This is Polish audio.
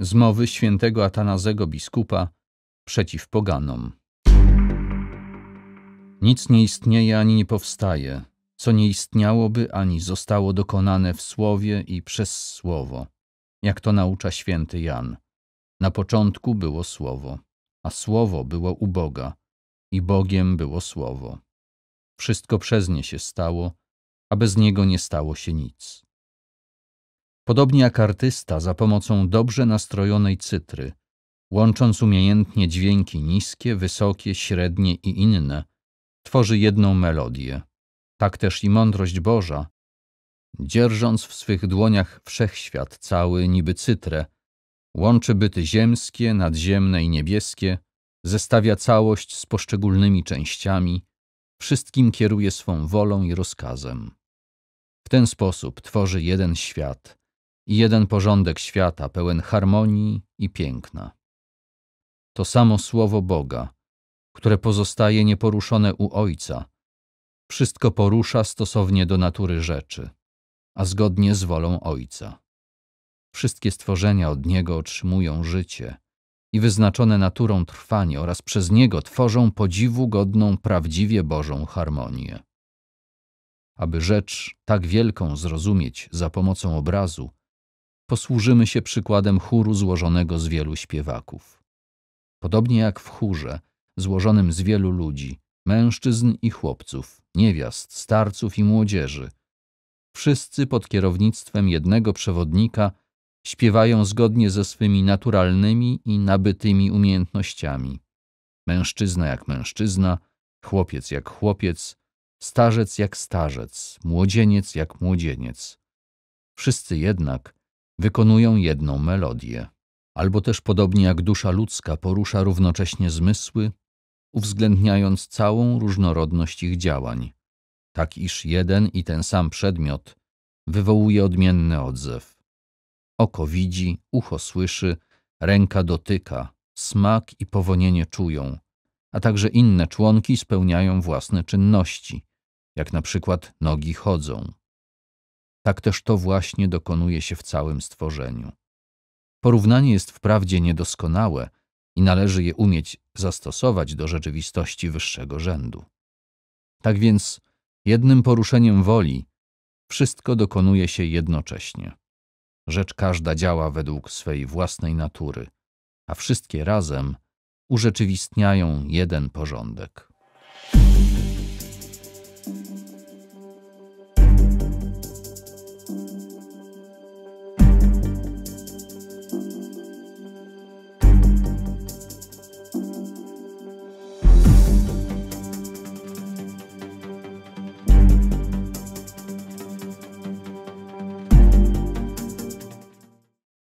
z mowy świętego Atanazego biskupa przeciw poganom. Nic nie istnieje ani nie powstaje, co nie istniałoby ani zostało dokonane w słowie i przez słowo, jak to naucza święty Jan. Na początku było słowo, a słowo było u Boga i Bogiem było słowo. Wszystko przez nie się stało, a bez niego nie stało się nic. Podobnie jak artysta za pomocą dobrze nastrojonej cytry, łącząc umiejętnie dźwięki niskie, wysokie, średnie i inne, tworzy jedną melodię. Tak też i mądrość Boża, dzierżąc w swych dłoniach wszechświat cały niby cytrę, łączy byty ziemskie, nadziemne i niebieskie, zestawia całość z poszczególnymi częściami, wszystkim kieruje swą wolą i rozkazem. W ten sposób tworzy jeden świat – jeden porządek świata, pełen harmonii i piękna. To samo słowo Boga, które pozostaje nieporuszone u Ojca, wszystko porusza stosownie do natury rzeczy, a zgodnie z wolą Ojca. Wszystkie stworzenia od Niego otrzymują życie i wyznaczone naturą trwanie oraz przez Niego tworzą podziwu godną prawdziwie Bożą harmonię. Aby rzecz tak wielką zrozumieć za pomocą obrazu, posłużymy się przykładem chóru złożonego z wielu śpiewaków. Podobnie jak w chórze, złożonym z wielu ludzi, mężczyzn i chłopców, niewiast, starców i młodzieży, wszyscy pod kierownictwem jednego przewodnika śpiewają zgodnie ze swymi naturalnymi i nabytymi umiejętnościami. Mężczyzna jak mężczyzna, chłopiec jak chłopiec, starzec jak starzec, młodzieniec jak młodzieniec. Wszyscy jednak wykonują jedną melodię, albo też podobnie jak dusza ludzka porusza równocześnie zmysły, uwzględniając całą różnorodność ich działań, tak iż jeden i ten sam przedmiot wywołuje odmienny odzew. Oko widzi, ucho słyszy, ręka dotyka, smak i powonienie czują, a także inne członki spełniają własne czynności, jak na przykład nogi chodzą tak też to właśnie dokonuje się w całym stworzeniu. Porównanie jest wprawdzie niedoskonałe i należy je umieć zastosować do rzeczywistości wyższego rzędu. Tak więc jednym poruszeniem woli wszystko dokonuje się jednocześnie. Rzecz każda działa według swej własnej natury, a wszystkie razem urzeczywistniają jeden porządek.